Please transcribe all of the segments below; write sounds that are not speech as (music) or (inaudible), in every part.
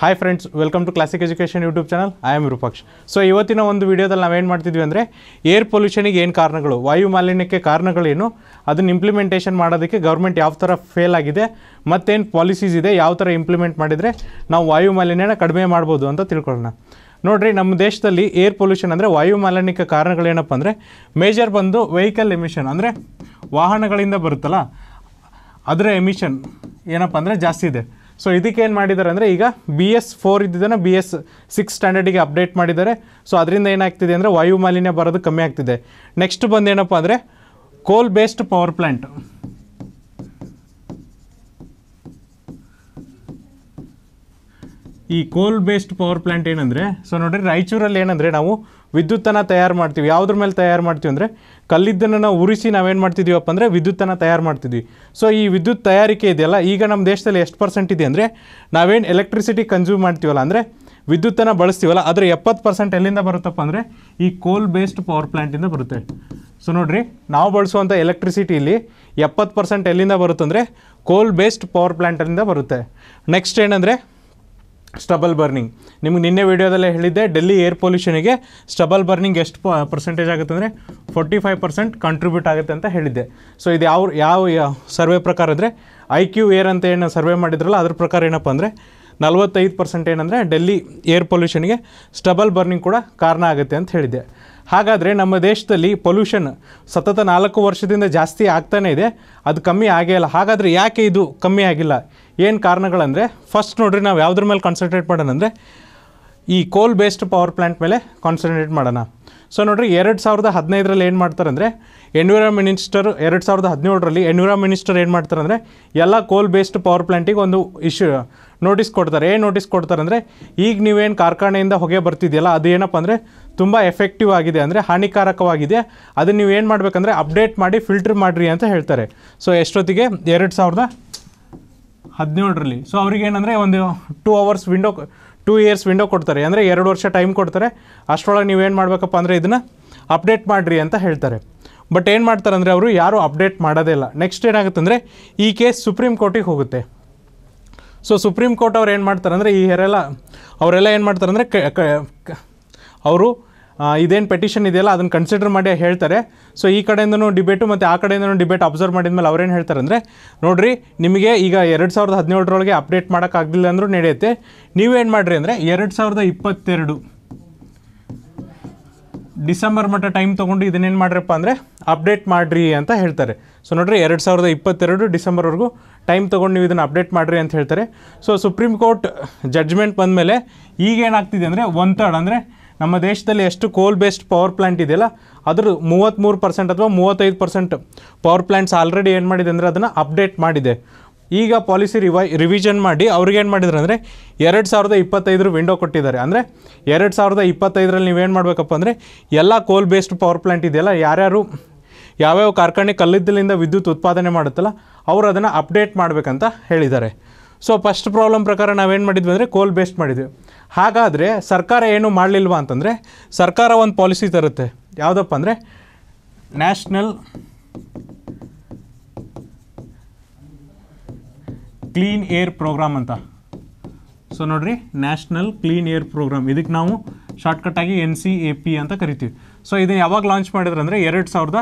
hi friends welcome to classic education YouTube channel I am Rupaksh so ಇವತ್ತಿನ ಒಂದು ವೀಡಿಯೋದಲ್ಲಿ ನಾವೇನು ಮಾಡ್ತಿದ್ವಿ ಅಂದರೆ ಏರ್ ಪೊಲ್ಯೂಷನಿಗೆ ಏನು ಕಾರಣಗಳು ವಾಯು ಮಾಲಿನ್ಯಕ್ಕೆ ಕಾರಣಗಳೇನು ಅದನ್ನು ಇಂಪ್ಲಿಮೆಂಟೇಷನ್ ಮಾಡೋದಕ್ಕೆ ಗೌರ್ಮೆಂಟ್ ಯಾವ ಥರ ಫೇಲ್ ಆಗಿದೆ ಮತ್ತೇನು ಪಾಲಿಸೀಸ್ ಇದೆ ಯಾವ ಥರ ಇಂಪ್ಲಿಮೆಂಟ್ ಮಾಡಿದರೆ ನಾವು ವಾಯು ಮಾಲಿನ್ಯನ ಕಡಿಮೆ ಮಾಡ್ಬೋದು ಅಂತ ತಿಳ್ಕೊಳ್ಳೋಣ ನೋಡಿರಿ ನಮ್ಮ ದೇಶದಲ್ಲಿ ಏರ್ ಪೊಲ್ಯೂಷನ್ ಅಂದರೆ ವಾಯು ಮಾಲಿನ್ಯಕ್ಕೆ ಕಾರಣಗಳೇನಪ್ಪ ಅಂದರೆ ಮೇಜರ್ ಬಂದು ವೆಹಿಕಲ್ ಎಮಿಷನ್ ಅಂದರೆ ವಾಹನಗಳಿಂದ ಬರುತ್ತಲ್ಲ ಅದರ ಎಮಿಷನ್ ಏನಪ್ಪ ಅಂದರೆ ಜಾಸ್ತಿ ಇದೆ ಸೊ ಇದಕ್ಕೆ ಏನು ಮಾಡಿದ್ದಾರೆ ಅಂದರೆ ಈಗ ಬಿ ಎಸ್ ಫೋರ್ ಇದ್ದಿದ್ದನ್ನು ಬಿ ಎಸ್ ಸಿಕ್ಸ್ ಸ್ಟ್ಯಾಂಡರ್ಡಿಗೆ ಅಪ್ಡೇಟ್ ಮಾಡಿದ್ದಾರೆ ಸೊ ಅದರಿಂದ ಏನಾಗ್ತಿದೆ ಅಂದರೆ ವಾಯು ಮಾಲಿನ್ಯ ಬರೋದು ಕಮ್ಮಿ ಆಗ್ತಿದೆ ನೆಕ್ಸ್ಟ್ ಬಂದು ಏನಪ್ಪ ಅಂದರೆ ಕೋಲ್ ಬೇಸ್ಡ್ ಪವರ್ ಪ್ಲ್ಯಾಂಟ್ ಈ ಕೋಲ್ ಬೇಸ್ಡ್ ಪವರ್ ಪ್ಲ್ಯಾಂಟ್ ಏನಂದರೆ ಸೊ ನೋಡಿರಿ ರಾಯಚೂರಲ್ಲಿ ಏನಂದರೆ ನಾವು ವಿದ್ಯುತ್ತನ್ನು ತಯಾರು ಮಾಡ್ತೀವಿ ಯಾವುದ್ರ ಮೇಲೆ ತಯಾರು ಮಾಡ್ತೀವಿ ಅಂದರೆ ಕಲ್ಲಿದ್ದನ್ನು ನಾವು ಉರಿಸಿ ನಾವೇನು ಮಾಡ್ತಿದ್ದೀವಪ್ಪ ಅಂದರೆ ವಿದ್ಯುತ್ತನ್ನು ತಯಾರು ಮಾಡ್ತಿದ್ವಿ ಸೊ ಈ ವಿದ್ಯುತ್ ತಯಾರಿಕೆ ಇದೆಯಲ್ಲ ಈಗ ನಮ್ಮ ದೇಶದಲ್ಲಿ ಎಷ್ಟು ಪರ್ಸೆಂಟ್ ಇದೆ ಅಂದರೆ ನಾವೇನು ಎಲೆಕ್ಟ್ರಿಸಿಟಿ ಕನ್ಸ್ಯೂಮ್ ಮಾಡ್ತೀವಲ್ಲ ಅಂದರೆ ವಿದ್ಯುತ್ತನ್ನು ಬಳಸ್ತೀವಲ್ಲ ಆದರೆ ಎಪ್ಪತ್ತು ಪರ್ಸೆಂಟ್ ಎಲ್ಲಿಂದ ಬರುತ್ತಪ್ಪ ಅಂದರೆ ಈ ಕೋಲ್ ಬೇಸ್ಡ್ ಪವರ್ ಪ್ಲ್ಯಾಂಟಿಂದ ಬರುತ್ತೆ ಸೊ ನೋಡಿರಿ ನಾವು ಬಳಸುವಂಥ ಇಲ್ಲಿ ಎಪ್ಪತ್ತು ಪರ್ಸೆಂಟ್ ಎಲ್ಲಿಂದ ಬರುತ್ತಂದರೆ ಕೋಲ್ ಬೇಸ್ಡ್ ಪವರ್ ಪ್ಲ್ಯಾಂಟಿಂದ ಬರುತ್ತೆ ನೆಕ್ಸ್ಟ್ ಏನಂದರೆ ಸ್ಟಬಲ್ ಬರ್ನಿಂಗ್ ನಿಮ್ಗೆ ನಿನ್ನೆ ವೀಡಿಯೋದಲ್ಲೇ ಹೇಳಿದ್ದೆ ಡೆಲ್ಲಿ ಏರ್ ಪೊಲ್ಯೂಷನಿಗೆ ಸ್ಟಬಲ್ ಬರ್ನಿಂಗ್ ಎಷ್ಟು ಪರ್ಸೆಂಟೇಜ್ ಆಗುತ್ತೆ ಅಂದರೆ ಫೋರ್ಟಿ ಫೈವ್ ಪರ್ಸೆಂಟ್ ಕಂಟ್ರಿಬ್ಯೂಟ್ ಆಗುತ್ತೆ ಅಂತ ಹೇಳಿದ್ದೆ ಸೊ ಇದು ಯಾವ ಯಾವ ಸರ್ವೆ ಪ್ರಕಾರ ಅಂದರೆ ಐ ಕ್ಯೂ ಏರ್ ಅಂತ ಏನು ಸರ್ವೆ ಮಾಡಿದ್ರಲ್ಲ ಅದ್ರ ಪ್ರಕಾರ ಏನಪ್ಪ ಅಂದರೆ ನಲ್ವತ್ತೈದು ಪರ್ಸೆಂಟ್ ಏನಂದರೆ ಡೆಲ್ಲಿ ಏರ್ ಪೊಲ್ಯೂಷನ್ಗೆ ಸ್ಟಬಲ್ ಬರ್ನಿಂಗ್ ಕೂಡ ಕಾರಣ ಆಗುತ್ತೆ ಅಂತ ಹೇಳಿದ್ದೆ ಹಾಗಾದರೆ ನಮ್ಮ ದೇಶದಲ್ಲಿ ಪೊಲ್ಯೂಷನ್ ಸತತ ನಾಲ್ಕು ವರ್ಷದಿಂದ ಜಾಸ್ತಿ ಆಗ್ತಾನೇ ಇದೆ ಅದು ಕಮ್ಮಿ ಆಗೇ ಇಲ್ಲ ಹಾಗಾದರೆ ಯಾಕೆ ಇದು ಕಮ್ಮಿ ಆಗಿಲ್ಲ ಏನು ಕಾರಣಗಳಂದರೆ ಫಸ್ಟ್ ನೋಡಿರಿ ನಾವು ಯಾವುದ್ರ ಮೇಲೆ ಕಾನ್ಸಂಟ್ರೇಟ್ ಮಾಡೋಣ ಅಂದರೆ ಈ ಕೋಲ್ ಬೇಸ್ಡ್ ಪವರ್ ಪ್ಲ್ಯಾಂಟ್ ಮೇಲೆ ಕಾನ್ಸಂಟ್ರೇಟ್ ಮಾಡೋಣ ಸೊ ನೋಡಿರಿ ಎರಡು ಸಾವಿರದ ಹದಿನೈದರಲ್ಲಿ ಏನು ಮಾಡ್ತಾರೆ ಅಂದರೆ ಎನ್ವಿರಾ ಮಿನಿಸ್ಟರ್ ಎರಡು ಸಾವಿರದ ಹದಿನೇಳರಲ್ಲಿ ಎನ್ವಿರಾ ಮಿನಿಸ್ಟರ್ ಏನು ಮಾಡ್ತಾರೆ ಅಂದರೆ ಎಲ್ಲ ಕೋಲ್ ಬೇಸ್ಡ್ ಪವರ್ ಪ್ಲ್ಯಾಂಟಿಗೆ ಒಂದು ಇಶ್ಯೂ ನೋಟಿಸ್ ಕೊಡ್ತಾರೆ ಏನು ನೋಟಿಸ್ ಕೊಡ್ತಾರೆ ಅಂದರೆ ಈಗ ನೀವೇನು ಕಾರ್ಖಾನೆಯಿಂದ ಹೊಗೆ ಬರ್ತಿದೆಯಲ್ಲ ಅದು ಏನಪ್ಪ ಅಂದರೆ ತುಂಬ ಎಫೆಕ್ಟಿವ್ ಆಗಿದೆ ಅಂದರೆ ಹಾನಿಕಾರಕವಾಗಿದೆ ಅದನ್ನು ನೀವು ಏನು ಮಾಡಬೇಕಂದ್ರೆ ಅಪ್ಡೇಟ್ ಮಾಡಿ ಫಿಲ್ಟ್ರ್ ಮಾಡಿರಿ ಅಂತ ಹೇಳ್ತಾರೆ ಸೊ ಎಷ್ಟೊತ್ತಿಗೆ ಎರಡು ಸಾವಿರದ ಹದಿನೇಳರಲ್ಲಿ ಸೊ ಅವ್ರಿಗೆ ಏನಂದರೆ ಒಂದು two hours window two years window ಕೊಡ್ತಾರೆ ಅಂದರೆ ಎರಡು ವರ್ಷ ಟೈಮ್ ಕೊಡ್ತಾರೆ ಅಷ್ಟರೊಳಗೆ ನೀವೇನು ಮಾಡಬೇಕಪ್ಪ ಅಂದರೆ ಇದನ್ನು ಅಪ್ಡೇಟ್ ಮಾಡಿರಿ ಅಂತ ಹೇಳ್ತಾರೆ ಬಟ್ ಏನು ಮಾಡ್ತಾರೆ ಅಂದರೆ ಅವರು ಯಾರೂ ಅಪ್ಡೇಟ್ ಮಾಡೋದೇ ಇಲ್ಲ ನೆಕ್ಸ್ಟ್ ಏನಾಗುತ್ತೆ ಅಂದರೆ ಈ ಕೇಸ್ ಸುಪ್ರೀಂ ಕೋರ್ಟಿಗೆ ಹೋಗುತ್ತೆ ಸೊ ಸುಪ್ರೀಂ ಕೋರ್ಟ್ ಅವ್ರು ಏನು ಮಾಡ್ತಾರೆ ಅಂದರೆ ಈ ಹೆರೆಲ್ಲ ಅವರೆಲ್ಲ ಏನು ಮಾಡ್ತಾರೆ ಅಂದರೆ ಅವರು ಇದೇನು ಪೆಟಿಷನ್ ಇದೆಯಲ್ಲ ಅದನ್ನು ಕನ್ಸಿಡರ್ ಮಾಡಿ ಹೇಳ್ತಾರೆ ಸೊ ಈ ಕಡೆಯಿಂದನು ಡಿಬೇಟು ಮತ್ತು ಆ ಕಡೆಯಿಂದನು ಡಿಬೇಟ್ ಅಬ್ಸರ್ವ್ ಮಾಡಿದ್ಮೇಲೆ ಅವ್ರೇನು ಹೇಳ್ತಾರೆ ಅಂದರೆ ನೋಡಿರಿ ನಿಮಗೆ ಈಗ ಎರಡು ಸಾವಿರದ ಹದಿನೇಳರೊಳಗೆ ಅಪ್ಡೇಟ್ ಮಾಡೋಕ್ಕಾಗಲಿಲ್ಲ ಅಂದರೂ ನಡೆಯುತ್ತೆ ನೀವೇನು ಮಾಡಿರಿ ಅಂದರೆ ಎರಡು ಸಾವಿರದ ಇಪ್ಪತ್ತೆರಡು ಡಿಸೆಂಬರ್ ಮಟ್ಟ ಟೈಮ್ ತೊಗೊಂಡು ಇದನ್ನೇನು ಮಾಡ್ರಪ್ಪ ಅಂದರೆ ಅಪ್ಡೇಟ್ ಮಾಡಿರಿ ಅಂತ ಹೇಳ್ತಾರೆ ಸೊ ನೋಡಿರಿ ಎರಡು ಸಾವಿರದ ಇಪ್ಪತ್ತೆರಡು ಡಿಸೆಂಬರ್ವರೆಗೂ ಟೈಮ್ ತೊಗೊಂಡು ನೀವು ಇದನ್ನು ಅಪ್ಡೇಟ್ ಮಾಡಿರಿ ಅಂತ ಹೇಳ್ತಾರೆ ಸೊ ಸುಪ್ರೀಂ ಕೋರ್ಟ್ ಜಡ್ಜ್ಮೆಂಟ್ ಬಂದಮೇಲೆ ಈಗೇನಾಗ್ತಿದೆ ಅಂದರೆ ಒನ್ ತರ್ಡ್ ಅಂದರೆ ನಮ್ಮ ದೇಶದಲ್ಲಿ ಎಷ್ಟು ಕೋಲ್ ಬೇಸ್ಡ್ ಪವರ್ ಪ್ಲಾಂಟ್ ಇದೆಯಲ್ಲ ಅದ್ರ ಮೂವತ್ತ್ಮೂರು ಪರ್ಸೆಂಟ್ ಅಥವಾ ಮೂವತ್ತೈದು ಪರ್ಸೆಂಟ್ ಪವರ್ ಪ್ಲ್ಯಾಂಟ್ಸ್ ಆಲ್ರೆಡಿ ಏನು ಮಾಡಿದೆ ಅಂದರೆ ಅದನ್ನು ಅಪ್ಡೇಟ್ ಮಾಡಿದೆ ಈಗ ಪಾಲಿಸಿ ರಿವೈ ರಿವಿಷನ್ ಮಾಡಿ ಅವ್ರಿಗೇನು ಮಾಡಿದ್ರು ಅಂದರೆ ಎರಡು ಸಾವಿರದ ಇಪ್ಪತ್ತೈದರ ವಿಂಡೋ ಕೊಟ್ಟಿದ್ದಾರೆ ಅಂದರೆ ಎರಡು ಸಾವಿರದ ಇಪ್ಪತ್ತೈದರಲ್ಲಿ ನೀವೇನು ಮಾಡಬೇಕಪ್ಪ ಅಂದರೆ ಎಲ್ಲ ಕೋಲ್ ಬೇಸ್ಡ್ ಪವರ್ ಪ್ಲಾಂಟ್ ಇದೆಯಲ್ಲ ಯಾರ್ಯಾರು ಯಾವ್ಯಾವ ಕಾರ್ಖಾನೆ ಕಲ್ಲಿದ್ದಲಿಂದ ವಿದ್ಯುತ್ ಉತ್ಪಾದನೆ ಮಾಡುತ್ತಲ್ಲ ಅವರು ಅದನ್ನು ಅಪ್ಡೇಟ್ ಮಾಡಬೇಕಂತ ಹೇಳಿದ್ದಾರೆ ಸೊ ಫಸ್ಟ್ ಪ್ರಾಬ್ಲಮ್ ಪ್ರಕಾರ ನಾವೇನು ಮಾಡಿದ್ವಿ ಅಂದರೆ ಕೋಲ್ ಬೇಸ್ಡ್ ಮಾಡಿದ್ವಿ ಹಾಗಾದರೆ ಸರ್ಕಾರ ಏನು ಮಾಡಲಿಲ್ವ ಅಂತಂದರೆ ಸರ್ಕಾರ ಒಂದು ಪಾಲಿಸಿ ತರುತ್ತೆ ಯಾವುದಪ್ಪ ಅಂದರೆ ನ್ಯಾಷನಲ್ ಕ್ಲೀನ್ ಏರ್ ಪ್ರೋಗ್ರಾಮ್ ಅಂತ ಸೊ ನೋಡ್ರಿ ನ್ಯಾಷನಲ್ ಕ್ಲೀನ್ ಏರ್ ಪ್ರೋಗ್ರಾಮ್ ಇದಕ್ಕೆ ನಾವು ಶಾರ್ಟ್ಕಟ್ಟಾಗಿ ಎನ್ ಸಿ ಎ ಪಿ ಅಂತ ಕರಿತೀವಿ ಸೊ ಇದನ್ನು ಯಾವಾಗ ಲಾಂಚ್ ಮಾಡಿದ್ರೆ ಎರಡು ಸಾವಿರದ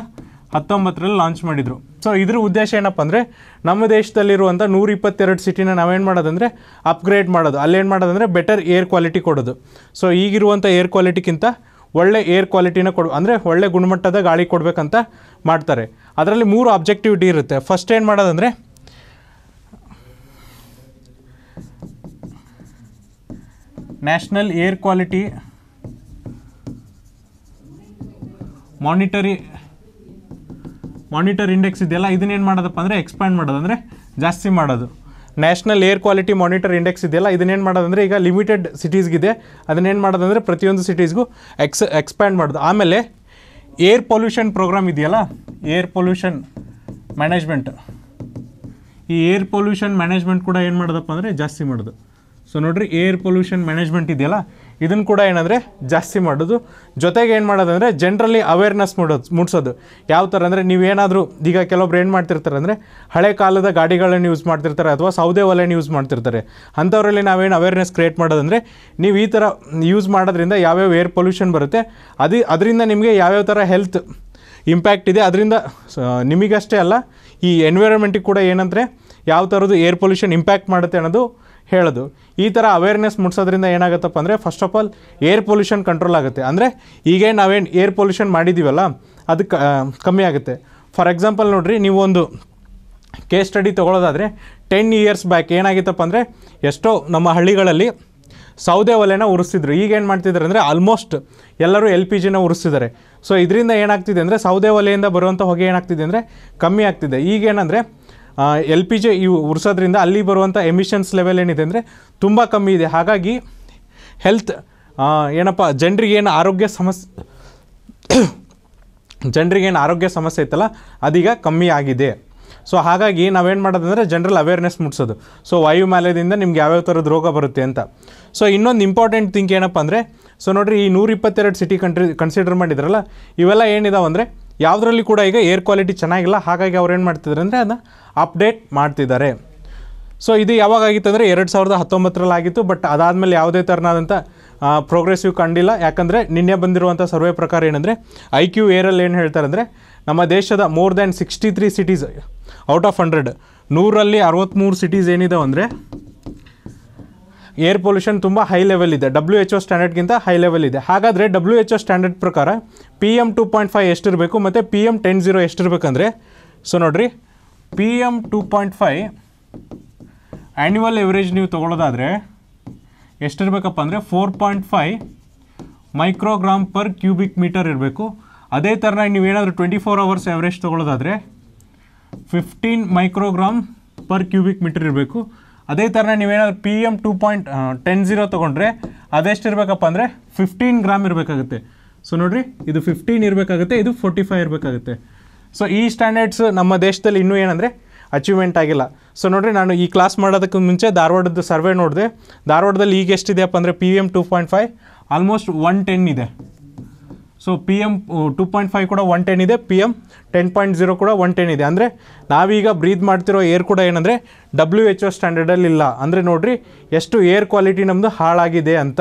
ಹತ್ತೊಂಬತ್ತರಲ್ಲಿ ಲಾಂಚ್ ಮಾಡಿದರು ಸೊ ಇದ್ರ ಉದ್ದೇಶ ಏನಪ್ಪ ಅಂದರೆ ನಮ್ಮ ದೇಶದಲ್ಲಿರುವಂಥ ನೂರ ಇಪ್ಪತ್ತೆರಡು ಸಿಟಿನ ನಾವೇನು ಮಾಡೋದಂದರೆ ಅಪ್ಗ್ರೇಡ್ ಮಾಡೋದು ಅಲ್ಲೇನು ಮಾಡೋದಂದರೆ ಬೆಟರ್ ಏರ್ ಕ್ವಾಲಿಟಿ ಕೊಡೋದು ಸೊ ಈಗಿರುವಂಥ ಏರ್ ಕ್ವಾಲಿಟಿಗಿಂತ ಒಳ್ಳೆ ಏರ್ ಕ್ವಾಲಿಟಿನ ಕೊಡು ಅಂದರೆ ಒಳ್ಳೆ ಗುಣಮಟ್ಟದ ಗಾಳಿ ಕೊಡಬೇಕಂತ ಮಾಡ್ತಾರೆ ಅದರಲ್ಲಿ ಮೂರು ಅಬ್ಜೆಕ್ಟಿವಿಟಿ ಇರುತ್ತೆ ಫಸ್ಟ್ ಏನು ಮಾಡೋದಂದರೆ national air quality monitory monitor index ಇದೆಯಲ್ಲ ಏನು ಮಾಡೋದಪ್ಪ ಅಂದರೆ ಎಕ್ಸ್ಪ್ಯಾಂಡ್ ಮಾಡೋದು ಅಂದರೆ ಜಾಸ್ತಿ ಮಾಡೋದು national air quality monitor index ಇದೆಯಲ್ಲ ಇದನ್ನೇನು ಮಾಡೋದಂದರೆ ಈಗ ಲಿಮಿಟೆಡ್ ಸಿಟೀಸ್ಗಿದೆ ಅದನ್ನೇನು ಮಾಡೋದಂದ್ರೆ ಪ್ರತಿಯೊಂದು ಸಿಟೀಸ್ಗೂ ಎಕ್ಸ್ ಎಕ್ಸ್ಪ್ಯಾಂಡ್ ಮಾಡೋದು ಆಮೇಲೆ ಏರ್ ಪೊಲ್ಯೂಷನ್ ಪ್ರೋಗ್ರಾಮ್ ಇದೆಯಲ್ಲ ಏರ್ ಪೊಲ್ಯೂಷನ್ ಮ್ಯಾನೇಜ್ಮೆಂಟ್ ಈ ಏರ್ ಪೊಲ್ಯೂಷನ್ ಮ್ಯಾನೇಜ್ಮೆಂಟ್ ಕೂಡ ಏನು ಮಾಡೋದಪ್ಪ ಅಂದರೆ ಜಾಸ್ತಿ ಮಾಡೋದು ಸೊ ನೋಡಿರಿ ಏರ್ ಪೊಲ್ಯೂಷನ್ ಮ್ಯಾನೇಜ್ಮೆಂಟ್ ಇದೆಯಲ್ಲ ಇದನ್ನು ಕೂಡ ಏನಂದರೆ ಜಾಸ್ತಿ ಮಾಡೋದು ಜೊತೆಗೆ ಏನು ಮಾಡೋದಂದರೆ ಜನರಲ್ಲಿ ಅವೇರ್ನೆಸ್ ಮೂಡೋದು ಮೂಡಿಸೋದು ಯಾವ ಥರ ಅಂದರೆ ನೀವೇನಾದರೂ ಈಗ ಕೆಲವೊಬ್ರು ಏನು ಮಾಡ್ತಿರ್ತಾರೆ ಅಂದರೆ ಹಳೆ ಕಾಲದ ಗಾಡಿಗಳನ್ನು ಯೂಸ್ ಮಾಡ್ತಿರ್ತಾರೆ ಅಥವಾ ಸೌದೆ ಒಲೆಯನ್ನು ಯೂಸ್ ಮಾಡ್ತಿರ್ತಾರೆ ಅಂಥವರಲ್ಲಿ ನಾವೇನು ಅವೇರ್ನೆಸ್ ಕ್ರಿಯೇಟ್ ಮಾಡೋದಂದರೆ ನೀವು ಈ ಥರ ಯೂಸ್ ಮಾಡೋದ್ರಿಂದ ಯಾವ್ಯಾವ ಏರ್ ಪೊಲ್ಯೂಷನ್ ಬರುತ್ತೆ ಅದು ಅದರಿಂದ ನಿಮಗೆ ಯಾವ್ಯಾವ ಥರ ಹೆಲ್ತ್ ಇಂಪ್ಯಾಕ್ಟ್ ಇದೆ ಅದರಿಂದ ನಿಮಗಷ್ಟೇ ಅಲ್ಲ ಈ ಎನ್ವಿರಾನ್ಮೆಂಟಿಗೆ ಕೂಡ ಏನಂದರೆ ಯಾವ ಥರದ್ದು ಏರ್ ಪೊಲ್ಯೂಷನ್ ಇಂಪ್ಯಾಕ್ಟ್ ಮಾಡುತ್ತೆ ಅನ್ನೋದು ಹೇಳೋದು ಈ ಥರ ಅವೇರ್ನೆಸ್ ಮುಟ್ಸೋದ್ರಿಂದ ಏನಾಗುತ್ತಪ್ಪ ಅಂದರೆ first of all air pollution control ಆಗುತ್ತೆ ಅಂದರೆ ಈಗ ನಾವೇನು ಏರ್ ಪೊಲ್ಯೂಷನ್ ಮಾಡಿದ್ದೀವಲ್ಲ ಅದು ಕಮ್ಮಿ ಆಗುತ್ತೆ ಫಾರ್ ಎಕ್ಸಾಂಪಲ್ ನೋಡಿರಿ ನೀವು ಒಂದು ಕೇಸ್ ಸ್ಟಡಿ ತೊಗೊಳೋದಾದರೆ ಟೆನ್ ಇಯರ್ಸ್ ಬ್ಯಾಕ್ ಏನಾಗಿತ್ತಪ್ಪ ಅಂದರೆ ಎಷ್ಟೋ ನಮ್ಮ ಹಳ್ಳಿಗಳಲ್ಲಿ ಸೌದೆ ಒಲೆನ ಉರಿಸ್ತಿದ್ರು ಈಗ ಏನು ಮಾಡ್ತಿದ್ದಾರೆ ಅಂದರೆ ಆಲ್ಮೋಸ್ಟ್ ಎಲ್ಲರೂ ಎಲ್ ಪಿ ಜಿನ ಉರಿಸ್ತಿದ್ದಾರೆ ಸೊ ಇದರಿಂದ ಏನಾಗ್ತಿದೆ ಅಂದರೆ ಸೌದೆ ಒಲೆಯಿಂದ ಬರುವಂಥ ಹೊಗೆ ಏನಾಗ್ತಿದೆ ಅಂದರೆ ಕಮ್ಮಿ ಆಗ್ತಿದೆ ಈಗೇನಂದರೆ ಎಲ್ ಪಿ ಜಿ ಇವು ಉರ್ಸೋದ್ರಿಂದ ಅಲ್ಲಿ ಬರುವಂಥ ಎಮಿಷನ್ಸ್ ಲೆವೆಲ್ ಏನಿದೆ ಅಂದರೆ ತುಂಬ ಕಮ್ಮಿ ಇದೆ ಹಾಗಾಗಿ ಹೆಲ್ತ್ ಏನಪ್ಪ ಜನರಿಗೆ ಏನು ಆರೋಗ್ಯ ಸಮಸ್ಯೆ (coughs) ಜನರಿಗೇನು ಆರೋಗ್ಯ ಸಮಸ್ಯೆ ಇತ್ತಲ್ಲ ಅದೀಗ ಕಮ್ಮಿ ಆಗಿದೆ ಸೊ ಹಾಗಾಗಿ ನಾವೇನು ಮಾಡೋದಂದ್ರೆ ಜನರಲ್ ಅವೇರ್ನೆಸ್ ಮುಟ್ಸೋದು ಸೊ ವಾಯುಮಾಲಯದಿಂದ ನಿಮ್ಗೆ ಯಾವ್ಯಾವ ಥರದ ರೋಗ ಬರುತ್ತೆ ಅಂತ ಸೊ ಇನ್ನೊಂದು ಇಂಪಾರ್ಟೆಂಟ್ ಥಿಂಕ್ ಏನಪ್ಪ ಅಂದರೆ ಸೊ ನೋಡಿರಿ ಈ ನೂರಿಪ್ಪತ್ತೆರಡು ಸಿಟಿ ಕಂಟ್ರಿ ಕನ್ಸಿಡರ್ ಮಾಡಿದ್ರಲ್ಲ ಇವೆಲ್ಲ ಏನಿದಾವೆ ಅಂದರೆ ಯಾವುದರಲ್ಲಿ ಕೂಡ ಈಗ ಏರ್ ಕ್ವಾಲಿಟಿ ಚೆನ್ನಾಗಿಲ್ಲ ಹಾಗಾಗಿ ಅವ್ರು ಏನು ಮಾಡ್ತಿದ್ದಾರೆ ಅಂದರೆ ಅದನ್ನ ಅಪ್ಡೇಟ್ ಮಾಡ್ತಿದ್ದಾರೆ ಸೊ ಇದು ಯಾವಾಗ ಆಗಿತ್ತು ಅಂದರೆ ಎರಡು ಸಾವಿರದ ಹತ್ತೊಂಬತ್ತರಲ್ಲಿ ಆಗಿತ್ತು ಬಟ್ ಅದಾದಮೇಲೆ ಯಾವುದೇ ಥರನಾದಂಥ ಪ್ರೋಗ್ರೆಸಿವ್ ಕಂಡಿಲ್ಲ ಯಾಕಂದರೆ ನಿನ್ನೆ ಬಂದಿರುವಂಥ ಸರ್ವೆ ಪ್ರಕಾರ ಏನಂದರೆ ಐ ಕ್ಯೂ ಏರಲ್ಲಿ ಏನು ಹೇಳ್ತಾರೆ ಅಂದರೆ ನಮ್ಮ ದೇಶದ more than sixty three cities out of hundred ನೂರಲ್ಲಿ ಅರವತ್ತ್ಮೂರು ಸಿಟೀಸ್ ಏನಿದಾವೆ ಅಂದರೆ ಏರ್ ಪೊಲ್ಯೂಷನ್ ತುಂಬ ಹೈ ಲೆವೆಲ್ ಇದೆ ಡಬ್ಲ್ಯೂ ಎಚ್ ಒ ಸ್ಟ್ಯಾಂಡರ್ಡ್ಗಿಂತ ಹೈ ಲೆವೆಲ್ ಇದೆ ಹಾಗಾದರೆ ಡಬ್ಲ್ಯೂ ಎಚ್ ಒ ಸ್ಟ್ಯಾಂಡರ್ಡ್ ಪ್ರಕಾರ P M two point five ಎಷ್ಟಿರಬೇಕು ಮತ್ತು ಪಿ ಎಮ್ ಟೆನ್ ಜೀರೋ ಎಷ್ಟಿರಬೇಕಂದ್ರೆ ಸೊ ನೋಡಿರಿ P M two point five annual average ನೀವು ತೊಗೊಳೋದಾದರೆ ಎಷ್ಟಿರಬೇಕಪ್ಪ ಅಂದರೆ four point five microgram per cubic metre ಇರಬೇಕು ಅದೇ ಥರನಾಗಿ ನೀವೇನಾದರೂ ಟ್ವೆಂಟಿ ಫೋರ್ ಅವರ್ಸ್ ಎವರೇಜ್ ತೊಗೊಳೋದಾದರೆ fifteen microgram per cubic metre ಇರಬೇಕು ಅದೇ ಥರ ನೀವೇನಾದ್ರು P M two point ten zero ತೊಗೊಂಡ್ರೆ ಇರಬೇಕಪ್ಪ ಅಂದರೆ ಫಿಫ್ಟೀನ್ ಗ್ರಾಮ್ ಇರಬೇಕಾಗುತ್ತೆ ಸೊ ನೋಡಿರಿ ಇದು ಫಿಫ್ಟೀನ್ ಇರಬೇಕಾಗುತ್ತೆ ಇದು ಫೋರ್ಟಿ ಫೈವ್ ಇರಬೇಕಾಗುತ್ತೆ ಸೊ ಈ ಸ್ಟ್ಯಾಂಡರ್ಡ್ಸ್ ನಮ್ಮ ದೇಶದಲ್ಲಿ ಇನ್ನೂ ಏನಂದರೆ ಅಚೀವ್ಮೆಂಟ್ ಆಗಿಲ್ಲ ಸೊ ನೋಡಿರಿ ನಾನು ಈ ಕ್ಲಾಸ್ ಮಾಡೋದಕ್ಕೆ ಮುಂಚೆ ಧಾರವಾಡದ ಸರ್ವೆ ನೋಡಿದೆ ಧಾರವಾಡದಲ್ಲಿ ಈಗ ಎಷ್ಟಿದೆಯಪ್ಪ ಅಂದರೆ P M two point five almost one ten ಇದೆ so P M two point five ಕೂಡ ಒನ್ ಟೆನ್ ಇದೆ P M ten point zero ಕೂಡ ಒನ್ ಟೆನ್ ಇದೆ ಅಂದರೆ ನಾವೀಗ ಬ್ರೀದ್ ಮಾಡ್ತಿರೋ ಏರ್ ಕೂಡ ಏನಂದರೆ ಡಬ್ಲ್ಯೂ ಎಚ್ ಓ ಸ್ಟ್ಯಾಂಡರ್ಡಲ್ಲಿ ಇಲ್ಲ ಅಂದರೆ ನೋಡಿರಿ ಎಷ್ಟು ಏರ್ ಕ್ವಾಲಿಟಿ ನಮ್ಮದು ಹಾಳಾಗಿದೆ ಅಂತ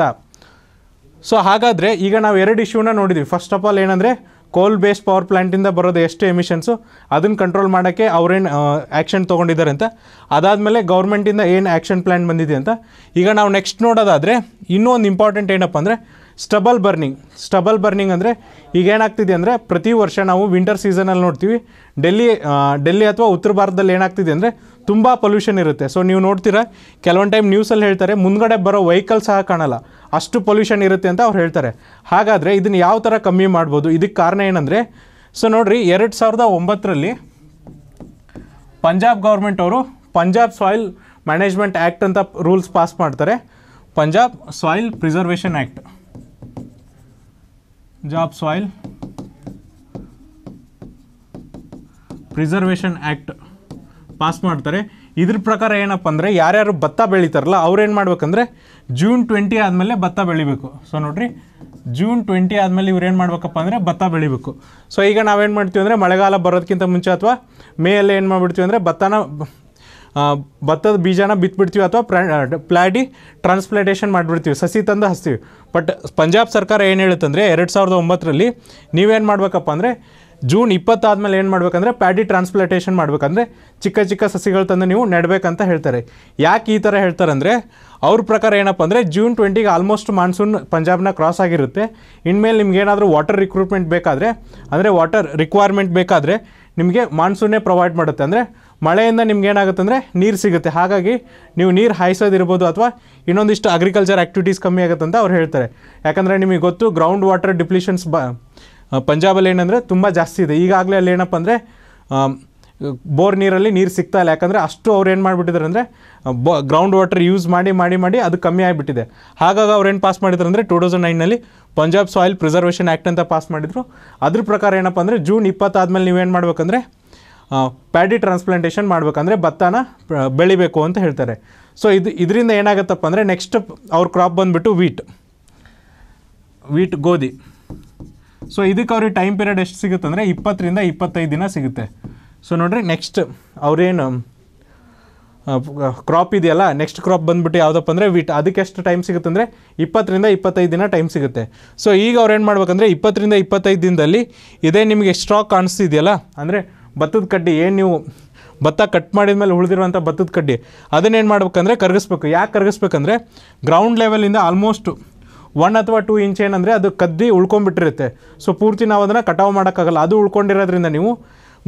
ಸೊ ಹಾಗಾದರೆ ಈಗ ನಾವು ಎರಡು ಇಶ್ಯೂನ ನೋಡಿದ್ವಿ ಫಸ್ಟ್ ಆಫ್ ಆಲ್ ಏನಂದರೆ ಕೋಲ್ ಬೇಸ್ಡ್ ಪವರ್ ಪ್ಲ್ಯಾಂಟಿಂದ ಬರೋದು ಎಷ್ಟು ಎಮಿಷನ್ಸು ಅದನ್ನು ಕಂಟ್ರೋಲ್ ಮಾಡೋಕ್ಕೆ ಅವ್ರೇನು ಆ್ಯಕ್ಷನ್ ತೊಗೊಂಡಿದ್ದಾರೆ ಅಂತ ಅದಾದಮೇಲೆ ಗೌರ್ಮೆಂಟಿಂದ ಏನು ಆ್ಯಕ್ಷನ್ ಪ್ಲ್ಯಾನ್ ಬಂದಿದೆ ಅಂತ ಈಗ ನಾವು ನೆಕ್ಸ್ಟ್ ನೋಡೋದಾದರೆ ಇನ್ನೂ ಒಂದು ಇಂಪಾರ್ಟೆಂಟ್ ಏನಪ್ಪ ಅಂದರೆ ಸ್ಟಬಲ್ ಬರ್ನಿಂಗ್ ಸ್ಟಬಲ್ ಬರ್ನಿಂಗ್ ಅಂದರೆ ಈಗ ಏನಾಗ್ತಿದೆ ಅಂದರೆ ಪ್ರತಿ ವರ್ಷ ನಾವು ವಿಂಟರ್ ಸೀಸನಲ್ಲಿ ನೋಡ್ತೀವಿ ಡೆಲ್ಲಿ ಡೆಲ್ಲಿ ಅಥವಾ ಉತ್ತರ ಭಾರತದಲ್ಲಿ ಏನಾಗ್ತಿದೆ ಅಂದರೆ ತುಂಬ ಪೊಲ್ಯೂಷನ್ ಇರುತ್ತೆ ಸೊ ನೀವು ನೋಡ್ತೀರಾ ಕೆಲವೊಂದು ಟೈಮ್ ನ್ಯೂಸಲ್ಲಿ ಹೇಳ್ತಾರೆ ಮುಂದ್ಗಡೆ ಬರೋ ವೆಹಿಕಲ್ ಸಹ ಕಾಣಲ್ಲ ಅಷ್ಟು ಪೊಲ್ಯೂಷನ್ ಇರುತ್ತೆ ಅಂತ ಅವ್ರು ಹೇಳ್ತಾರೆ ಹಾಗಾದರೆ ಇದನ್ನು ಯಾವ ಥರ ಕಮ್ಮಿ ಮಾಡ್ಬೋದು ಇದಕ್ಕೆ ಕಾರಣ ಏನಂದರೆ ಸೊ ನೋಡಿರಿ ಎರಡು ಸಾವಿರದ ಒಂಬತ್ತರಲ್ಲಿ ಪಂಜಾಬ್ ಗೌರ್ಮೆಂಟ್ ಅವರು ಪಂಜಾಬ್ ಸಾಯಿಲ್ ಮ್ಯಾನೇಜ್ಮೆಂಟ್ ಆ್ಯಕ್ಟ್ ಅಂತ ರೂಲ್ಸ್ ಪಾಸ್ ಮಾಡ್ತಾರೆ Punjab soil preservation act job soil preservation act pass ಮಾಡ್ತಾರೆ ಇದ್ರ ಪ್ರಕಾರ ಏನಪ್ಪ ಅಂದರೆ ಯಾರ್ಯಾರು ಭತ್ತ ಬೆಳೀತಾರಲ್ಲ ಅವ್ರೇನು ಮಾಡ್ಬೇಕಂದ್ರೆ ಜೂನ್ ಟ್ವೆಂಟಿ ಆದಮೇಲೆ ಭತ್ತ ಬೆಳಿಬೇಕು ಸೊ ನೋಡಿರಿ ಜೂನ್ ಟ್ವೆಂಟಿ ಆದಮೇಲೆ ಏನು ಮಾಡ್ಬೇಕಪ್ಪ ಅಂದರೆ ಭತ್ತ ಬೆಳಿಬೇಕು ಸೊ ಈಗ ನಾವೇನು ಮಾಡ್ತೀವಿ ಅಂದರೆ ಮಳೆಗಾಲ ಬರೋದಕ್ಕಿಂತ ಮುಂಚೆ ಅಥವಾ ಮೇಯಲ್ಲಿ ಏನು ಮಾಡಿಬಿಡ್ತೀವಿ ಅಂದರೆ ಭತ್ತನ ಭತ್ತದ ಬೀಜನ ಬಿತ್ಬಿಡ್ತೀವಿ ಅಥವಾ ಪ್ಲಾಡಿ ಟ್ರಾನ್ಸ್ಪ್ಲಾಂಟೇಷನ್ ಮಾಡಿಬಿಡ್ತೀವಿ ಸಸಿ ತಂದು ಹಸ್ತೀವಿ ಬಟ್ ಪಂಜಾಬ್ ಸರ್ಕಾರ ಏನು ಹೇಳುತ್ತಂದರೆ ಎರಡು ಸಾವಿರದ ಒಂಬತ್ತರಲ್ಲಿ ನೀವೇನು ಮಾಡಬೇಕಪ್ಪ ಅಂದರೆ ಜೂನ್ ಇಪ್ಪತ್ತಾದಮೇಲೆ ಏನು ಮಾಡಬೇಕಂದ್ರೆ ಪ್ಯಾಡಿ ಟ್ರಾನ್ಸ್ಪ್ಲಾಂಟೇಷನ್ ಮಾಡಬೇಕಂದ್ರೆ ಚಿಕ್ಕ ಚಿಕ್ಕ ಸಸಿಗಳು ತಂದು ನೀವು ನೆಡಬೇಕಂತ ಹೇಳ್ತಾರೆ ಯಾಕೆ ಈ ಥರ ಹೇಳ್ತಾರಂದರೆ ಅವ್ರ ಪ್ರಕಾರ ಏನಪ್ಪ ಅಂದರೆ ಜೂನ್ ಟ್ವೆಂಟಿಗೆ ಆಲ್ಮೋಸ್ಟ್ ಮಾನ್ಸೂನ್ ಪಂಜಾಬ್ನ ಕ್ರಾಸ್ ಆಗಿರುತ್ತೆ ಇನ್ಮೇಲೆ ನಿಮ್ಗೆ ಏನಾದರೂ ವಾಟರ್ ರಿಕ್ರೂಟ್ಮೆಂಟ್ ಬೇಕಾದರೆ ಅಂದರೆ ವಾಟರ್ ರಿಕ್ವೈರ್ಮೆಂಟ್ ಬೇಕಾದರೆ ನಿಮಗೆ ಮಾನ್ಸೂನೇ ಪ್ರೊವೈಡ್ ಮಾಡುತ್ತೆ ಅಂದರೆ ಮಳೆಯಿಂದ ನಿಮ್ಗೆ ಏನಾಗುತ್ತೆ ಅಂದರೆ ನೀರು ಸಿಗುತ್ತೆ ಹಾಗಾಗಿ ನೀವು ನೀರು ಹಾಯಿಸೋದಿರ್ಬೋದು ಅಥವಾ ಇನ್ನೊಂದಿಷ್ಟು ಅಗ್ರಿಕಲ್ಚರ್ ಆ್ಯಕ್ಟಿವಿಟೀಸ್ ಕಮ್ಮಿ ಆಗುತ್ತೆ ಅಂತ ಅವ್ರು ಹೇಳ್ತಾರೆ ಯಾಕಂದರೆ ನಿಮಗೆ ಗೊತ್ತು ಗ್ರೌಂಡ್ ವಾಟರ್ ಡಿಪ್ಲಿಷನ್ಸ್ ಬ ಪಂಜಾಬಲ್ಲಿ ಏನಂದರೆ ತುಂಬ ಜಾಸ್ತಿ ಇದೆ ಈಗಾಗಲೇ ಅಲ್ಲಿ ಏನಪ್ಪ ಅಂದರೆ ಬೋರ್ ನೀರಲ್ಲಿ ನೀರು ಸಿಗ್ತಾ ಇಲ್ಲ ಯಾಕಂದರೆ ಅಷ್ಟು ಅವ್ರು ಏನು ಮಾಡಿಬಿಟ್ಟಿದ್ದಾರೆ ಅಂದರೆ ಬ ಗ್ರೌಂಡ್ ವಾಟರ್ ಯೂಸ್ ಮಾಡಿ ಮಾಡಿ ಮಾಡಿ ಅದು ಕಮ್ಮಿ ಆಗಿಬಿಟ್ಟಿದೆ ಹಾಗಾಗಿ ಅವ್ರು ಏನು ಪಾಸ್ ಮಾಡಿದ್ರು ಅಂದರೆ ಟೂ ತೌಸಂಡ್ ನೈನಲ್ಲಿ ಪಂಜಾಬ್ ಸಾಯಿಲ್ ಪ್ರಿಸರ್ವೇಷನ್ ಆ್ಯಕ್ಟ್ ಅಂತ ಪಾಸ್ ಮಾಡಿದರು ಅದ್ರ ಪ್ರಕಾರ ಏನಪ್ಪ ಅಂದರೆ ಜೂನ್ ಇಪ್ಪತ್ತಾದಮೇಲೆ ನೀವೇನು ಮಾಡಬೇಕಂದ್ರೆ ಪ್ಯಾಡಿ ಟ್ರಾನ್ಸ್ಪ್ಲಾಂಟೇಷನ್ ಮಾಡಬೇಕಂದ್ರೆ ಭತ್ತನ ಬೆಳಿಬೇಕು ಅಂತ ಹೇಳ್ತಾರೆ ಸೊ ಇದು ಇದರಿಂದ ಏನಾಗುತ್ತಪ್ಪ ಅಂದರೆ ನೆಕ್ಸ್ಟ್ ಅವ್ರ ಕ್ರಾಪ್ ಬಂದುಬಿಟ್ಟು ವೀಟ್ ವೀಟ್ ಗೋಧಿ ಸೊ ಇದಕ್ಕೆ ಅವ್ರಿಗೆ ಟೈಮ್ ಪೀರಿಯಡ್ ಎಷ್ಟು ಸಿಗುತ್ತೆ ಅಂದರೆ ಇಪ್ಪತ್ತರಿಂದ ಇಪ್ಪತ್ತೈದು ದಿನ ಸಿಗುತ್ತೆ ಸೊ ನೋಡಿರಿ ನೆಕ್ಸ್ಟ್ ಅವ್ರೇನು ಕ್ರಾಪ್ ಇದೆಯಲ್ಲ ನೆಕ್ಸ್ಟ್ ಕ್ರಾಪ್ ಬಂದುಬಿಟ್ಟು ಯಾವುದಪ್ಪ ಅಂದರೆ ವೀಟ್ ಅದಕ್ಕೆ ಎಷ್ಟು ಟೈಮ್ ಸಿಗುತ್ತೆ ಅಂದರೆ ಇಪ್ಪತ್ತರಿಂದ ಇಪ್ಪತ್ತೈದು ದಿನ ಟೈಮ್ ಸಿಗುತ್ತೆ ಸೊ ಈಗ ಅವ್ರು ಏನು ಮಾಡ್ಬೇಕಂದ್ರೆ ಇಪ್ಪತ್ತರಿಂದ ಇಪ್ಪತ್ತೈದು ದಿನದಲ್ಲಿ ಇದೇ ನಿಮಗೆ ಸ್ಟಾಕ್ ಕಾಣಿಸ್ತಿದೆಯಲ್ಲ ಅಂದರೆ ಭತ್ತದ ಕಡ್ಡಿ ಏನು ನೀವು ಭತ್ತ ಕಟ್ ಮಾಡಿದ ಮೇಲೆ ಉಳಿದಿರುವಂಥ ಭತ್ತದ ಕಡ್ಡಿ ಅದನ್ನೇನು ಮಾಡ್ಬೇಕಂದ್ರೆ ಕರಗಿಸ್ಬೇಕು ಯಾಕೆ ಕರಗಿಸ್ಬೇಕಂದ್ರೆ ಗ್ರೌಂಡ್ ಲೆವೆಲಿಂದ ಆಲ್ಮೋಸ್ಟ್ ಒನ್ ಅಥವಾ ಟೂ ಇಂಚ್ ಏನಂದರೆ ಅದು ಕದ್ದಿ ಉಳ್ಕೊಂಡ್ಬಿಟ್ಟಿರುತ್ತೆ ಸೊ ಪೂರ್ತಿ ನಾವು ಅದನ್ನು ಕಟಾವು ಮಾಡೋಕ್ಕಾಗಲ್ಲ ಅದು ಉಳ್ಕೊಂಡಿರೋದ್ರಿಂದ ನೀವು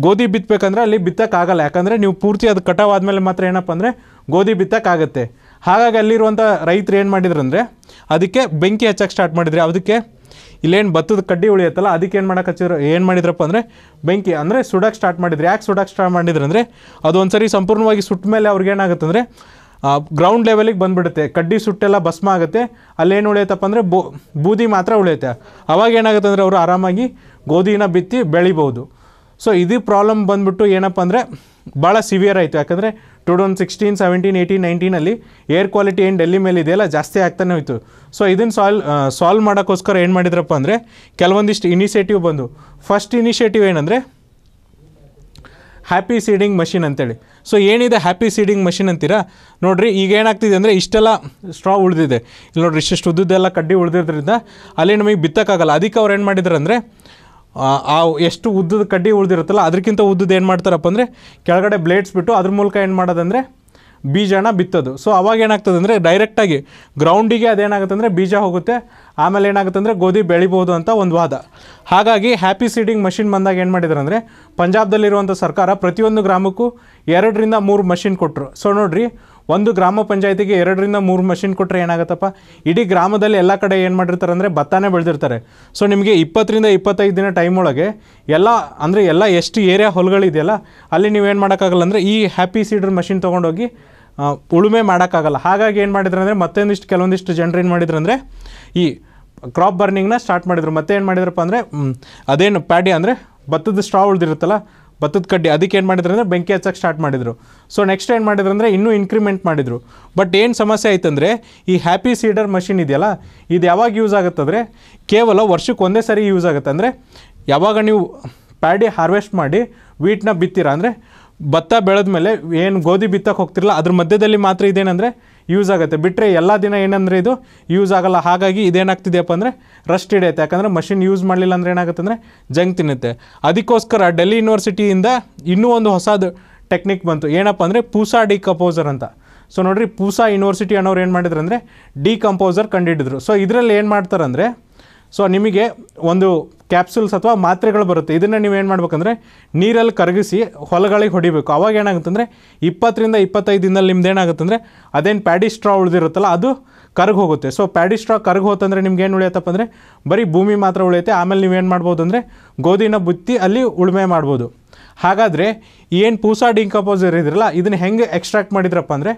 ಗೋಧಿ ಬಿತ್ತಬೇಕಂದ್ರೆ ಅಲ್ಲಿ ಬಿತ್ತಕ್ಕಾಗಲ್ಲ ಯಾಕಂದರೆ ನೀವು ಪೂರ್ತಿ ಅದು ಕಟಾವು ಆದಮೇಲೆ ಮಾತ್ರ ಏನಪ್ಪ ಅಂದರೆ ಗೋಧಿ ಬಿತ್ತಕ್ಕಾಗತ್ತೆ ಹಾಗಾಗಿ ಅಲ್ಲಿರುವಂಥ ರೈತರು ಏನು ಮಾಡಿದ್ರು ಅದಕ್ಕೆ ಬೆಂಕಿ ಹಚ್ಚಕ್ಕೆ ಸ್ಟಾರ್ಟ್ ಮಾಡಿದರೆ ಅದಕ್ಕೆ ಇಲ್ಲೇನು ಭತ್ತದ ಕಡ್ಡಿ ಉಳಿಯತ್ತಲ್ಲ ಅದಕ್ಕೆ ಏನು ಮಾಡೋಕೆ ಹಚ್ಚಿದ್ರು ಏನು ಮಾಡಿದ್ರಪ್ಪ ಅಂದರೆ ಬೆಂಕಿ ಅಂದರೆ ಸುಡೋಕೆ ಸ್ಟಾರ್ಟ್ ಮಾಡಿದ್ರು ಯಾಕೆ ಸುಡಕ್ಕೆ ಸ್ಟಾರ್ಟ್ ಮಾಡಿದ್ರು ಅಂದರೆ ಅದು ಸರಿ ಸಂಪೂರ್ಣವಾಗಿ ಸುಟ್ಟ ಮೇಲೆ ಏನಾಗುತ್ತೆ ಅಂದರೆ ಗ್ರೌಂಡ್ ಲೆವೆಲಿಗೆ ಬಂದುಬಿಡುತ್ತೆ ಕಡ್ಡಿ ಸುಟ್ಟೆಲ್ಲ ಭಸ್ಮ ಆಗುತ್ತೆ ಅಲ್ಲೇನು ಉಳಿಯುತ್ತಪ್ಪ ಅಂದರೆ ಬೋ ಬೂದಿ ಮಾತ್ರ ಉಳಿಯುತ್ತೆ ಅವಾಗ ಏನಾಗುತ್ತೆ ಅಂದರೆ ಅವರು ಆರಾಮಾಗಿ ಗೋಧಿನ ಬಿತ್ತಿ ಬೆಳಿಬೋದು ಸೊ ಇದು ಪ್ರಾಬ್ಲಮ್ ಬಂದ್ಬಿಟ್ಟು ಏನಪ್ಪ ಅಂದರೆ ಭಾಳ ಸಿವಿಯರ್ ಆಯಿತು ಯಾಕಂದರೆ two thousand sixteen seventeen eighteen ನೈನ್ಟೀನಲ್ಲಿ ಏರ್ ಕ್ವಾಲಿಟಿ ಏನು ಡೆಲ್ಲಿ ಮೇಲೆ ಇದೆಯಲ್ಲ ಜಾಸ್ತಿ ಆಗ್ತಾನೆ ಹೋಯಿತು ಸೊ ಇದನ್ನು ಸಾಲ್ವ್ ಸಾಲ್ವ್ ಮಾಡೋಕ್ಕೋಸ್ಕರ ಏನು ಮಾಡಿದ್ರಪ್ಪ ಅಂದರೆ ಕೆಲವೊಂದಿಷ್ಟು ಇನಿಷಿಯೇಟಿವ್ ಬಂದು ಫಸ್ಟ್ ಇನಿಷಿಯೇಟಿವ್ ಏನಂದರೆ ಹ್ಯಾಪಿ ಸೀಡಿಂಗ್ ಮಷಿನ್ ಅಂತೇಳಿ ಸೊ ಏನಿದೆ ಹ್ಯಾಪಿ ಸೀಡಿಂಗ್ ಮಷಿನ್ ಅಂತೀರಾ ನೋಡಿರಿ ಈಗ ಏನಾಗ್ತಿದೆ ಅಂದರೆ ಇಷ್ಟೆಲ್ಲ ಸ್ಟ್ರಾ ಉಳಿದಿದೆ ಇಲ್ಲಿ ನೋಡಿರಿ ಇಷ್ಟಿಷ್ಟು ಉದ್ದದ್ದೆಲ್ಲ ಕಡ್ಡಿ ಉಳಿದಿದ್ದರಿಂದ ಅಲ್ಲಿ ನಮಗೆ ಬಿತ್ತಕ್ಕಾಗಲ್ಲ ಅದಕ್ಕೆ ಅವ್ರು ಏನು ಮಾಡಿದ್ರು ಅಂದರೆ ಆ ಎಷ್ಟು ಉದ್ದದ ಕಡ್ಡಿ ಉಳಿದಿರುತ್ತಲ್ಲ ಅದಕ್ಕಿಂತ ಉದ್ದದ್ದು ಏನು ಮಾಡ್ತಾರಪ್ಪ ಅಂದರೆ ಕೆಳಗಡೆ ಬ್ಲೇಡ್ಸ್ ಬಿಟ್ಟು ಅದ್ರ ಮೂಲಕ ಏನು ಮಾಡೋದಂದರೆ ಬೀಜನ ಬಿತ್ತೋದು ಸೊ ಅವಾಗ ಏನಾಗ್ತದೆ ಅಂದರೆ ಡೈರೆಕ್ಟಾಗಿ ಗ್ರೌಂಡಿಗೆ ಅದೇನಾಗುತ್ತೆ ಅಂದರೆ ಬೀಜ ಹೋಗುತ್ತೆ ಆಮೇಲೆ ಏನಾಗುತ್ತೆ ಅಂದರೆ ಗೋಧಿ ಬೆಳಿಬೋದು ಅಂತ ಒಂದು ವಾದ ಹಾಗಾಗಿ ಹ್ಯಾಪಿ ಸೀಡಿಂಗ್ ಮಷಿನ್ ಬಂದಾಗ ಏನು ಮಾಡಿದ್ರು ಅಂದರೆ ಪಂಜಾಬ್ದಲ್ಲಿರುವಂಥ ಸರ್ಕಾರ ಪ್ರತಿಯೊಂದು ಗ್ರಾಮಕ್ಕೂ ಎರಡರಿಂದ ಮೂರು ಮಷಿನ್ ಕೊಟ್ಟರು ಸೊ ನೋಡಿರಿ ಒಂದು ಗ್ರಾಮ ಪಂಚಾಯತಿಗೆ ಎರಡರಿಂದ ಮೂರು ಮಷಿನ್ ಕೊಟ್ಟರೆ ಏನಾಗುತ್ತಪ್ಪ ಇಡೀ ಗ್ರಾಮದಲ್ಲಿ ಎಲ್ಲ ಕಡೆ ಏನು ಮಾಡಿರ್ತಾರೆ ಅಂದರೆ ಭತ್ತಾನೇ ಬೆಳೆದಿರ್ತಾರೆ ಸೊ ನಿಮಗೆ ಇಪ್ಪತ್ತರಿಂದ ಇಪ್ಪತ್ತೈದು ದಿನ ಟೈಮ್ ಒಳಗೆ ಎಲ್ಲ ಅಂದರೆ ಎಲ್ಲ ಎಷ್ಟು ಏರಿಯಾ ಹೊಲಗಳಿದೆಯಲ್ಲ ಅಲ್ಲಿ ನೀವೇನು ಮಾಡೋಕ್ಕಾಗಲ್ಲ ಅಂದರೆ ಈ ಹ್ಯಾಪಿ ಸೀಡರ್ ಮಷಿನ್ ತೊಗೊಂಡೋಗಿ ಉಳುಮೆ ಮಾಡೋಕ್ಕಾಗಲ್ಲ ಹಾಗಾಗಿ ಏನು ಮಾಡಿದ್ರು ಅಂದರೆ ಮತ್ತೊಂದಿಷ್ಟು ಕೆಲವೊಂದಿಷ್ಟು ಜನರು ಏನು ಮಾಡಿದ್ರು ಅಂದರೆ ಈ ಕ್ರಾಪ್ ಬರ್ನಿಂಗ್ನ ಸ್ಟಾರ್ಟ್ ಮಾಡಿದರು ಮತ್ತೆ ಏನು ಮಾಡಿದ್ರಪ್ಪ ಅಂದರೆ ಅದೇನು ಪ್ಯಾಡಿ ಅಂದರೆ ಭತ್ತದ ಸ್ಟ್ರಾ ಉಳಿದಿರುತ್ತಲ್ಲ ಭತ್ತದ ಕಡ್ಡಿ ಅದಕ್ಕೆ ಏನು ಮಾಡಿದ್ರು ಅಂದರೆ ಬೆಂಕಿ ಹಚ್ಚಕ್ಕೆ ಸ್ಟಾರ್ಟ್ ಮಾಡಿದರು ಸೊ ನೆಕ್ಸ್ಟ್ ಏನು ಮಾಡಿದ್ರು ಅಂದರೆ ಇನ್ನೂ ಇನ್ಕ್ರಿಮೆಂಟ್ ಮಾಡಿದರು ಬಟ್ ಏನು ಸಮಸ್ಯೆ ಆಯ್ತಂದರೆ ಈ ಹ್ಯಾಪಿ ಸೀಡರ್ ಮಷಿನ್ ಇದೆಯಲ್ಲ ಇದು ಯಾವಾಗ ಯೂಸ್ ಅಂದರೆ ಕೇವಲ ವರ್ಷಕ್ಕೆ ಒಂದೇ ಸರಿ ಯೂಸ್ ಆಗುತ್ತೆ ಅಂದರೆ ಯಾವಾಗ ನೀವು ಪ್ಯಾಡಿ ಹಾರ್ವೆಸ್ಟ್ ಮಾಡಿ ವೀಟ್ನ ಬಿತ್ತೀರಾ ಅಂದರೆ ಭತ್ತ ಬೆಳೆದ ಮೇಲೆ ಏನು ಗೋಧಿ ಬಿತ್ತಕ್ಕೆ ಹೋಗ್ತಿರಲ್ಲ ಅದ್ರ ಮಧ್ಯದಲ್ಲಿ ಮಾತ್ರ ಇದೇನಂದರೆ ಯೂಸ್ ಆಗುತ್ತೆ ಬಿಟ್ಟರೆ ಎಲ್ಲ ದಿನ ಏನಂದರೆ ಇದು ಯೂಸ್ ಆಗಲ್ಲ ಹಾಗಾಗಿ ಇದೇನಾಗ್ತಿದೆಯಪ್ಪ ಅಂದರೆ ರಸ್ಟ್ ಹಿಡಿಯುತ್ತೆ ಯಾಕಂದರೆ ಮಷಿನ್ ಯೂಸ್ ಮಾಡಲಿಲ್ಲ ಅಂದರೆ ಏನಾಗುತ್ತೆ ಅಂದರೆ ಜಂಗ್ ತಿನ್ನುತ್ತೆ ಅದಕ್ಕೋಸ್ಕರ ಡೆಲ್ಲಿ ಯೂನಿವರ್ಸಿಟಿಯಿಂದ ಇನ್ನೂ ಒಂದು ಹೊಸದು ಟೆಕ್ನಿಕ್ ಬಂತು ಏನಪ್ಪ ಅಂದರೆ ಪೂಸಾ ಡಿಕಂಪೋಸರ್ ಅಂತ ಸೊ ನೋಡಿರಿ ಪೂಸಾ ಯೂನಿವರ್ಸಿಟಿ ಅನ್ನೋರು ಏನು ಮಾಡಿದ್ರು ಅಂದರೆ ಡಿಕಂಪೋಸರ್ ಕಂಡುಹಿಡಿದ್ರು ಸೊ ಇದರಲ್ಲಿ ಏನು ಮಾಡ್ತಾರಂದರೆ ಸೊ ನಿಮಗೆ ಒಂದು ಕ್ಯಾಪ್ಸೂಲ್ಸ್ ಅಥವಾ ಮಾತ್ರೆಗಳು ಬರುತ್ತೆ ಇದನ್ನು ನೀವೇನು ಮಾಡ್ಬೇಕಂದ್ರೆ ನೀರಲ್ಲಿ ಕರಗಿಸಿ ಹೊಲಗಳಿಗೆ ಹೊಡಿಬೇಕು ಅವಾಗ ಏನಾಗುತ್ತಂದರೆ ಇಪ್ಪತ್ತರಿಂದ ಇಪ್ಪತ್ತೈದು ದಿನದಲ್ಲಿ ನಿಮ್ದು ಏನಾಗುತ್ತಂದರೆ ಅದೇನು ಪ್ಯಾಡಿ ಸ್ಟ್ರಾ ಉಳಿದಿರುತ್ತಲ್ಲ ಅದು ಕರಗಿ ಹೋಗುತ್ತೆ ಸೊ ಪ್ಯಾಡಿ ಸ್ಟ್ರಾ ಕರಗಿ ಹೋತಂದರೆ ನಿಮ್ಗೆ ಏನು ಉಳಿಯತ್ತಪ್ಪ ಅಂದರೆ ಬರೀ ಭೂಮಿ ಮಾತ್ರ ಉಳಿಯುತ್ತೆ ಆಮೇಲೆ ನೀವೇನು ಮಾಡ್ಬೋದು ಅಂದರೆ ಗೋಧಿನ ಬುತ್ತಿ ಅಲ್ಲಿ ಉಳುಮೆ ಮಾಡ್ಬೋದು ಹಾಗಾದರೆ ಏನು ಪೂಸಾ ಡಿಂಕಂಪೋಸರ್ ಇದ್ರಲ್ಲ ಇದನ್ನು ಹೆಂಗೆ ಎಕ್ಸ್ಟ್ರಾಕ್ಟ್ ಮಾಡಿದ್ರಪ್ಪ ಅಂದರೆ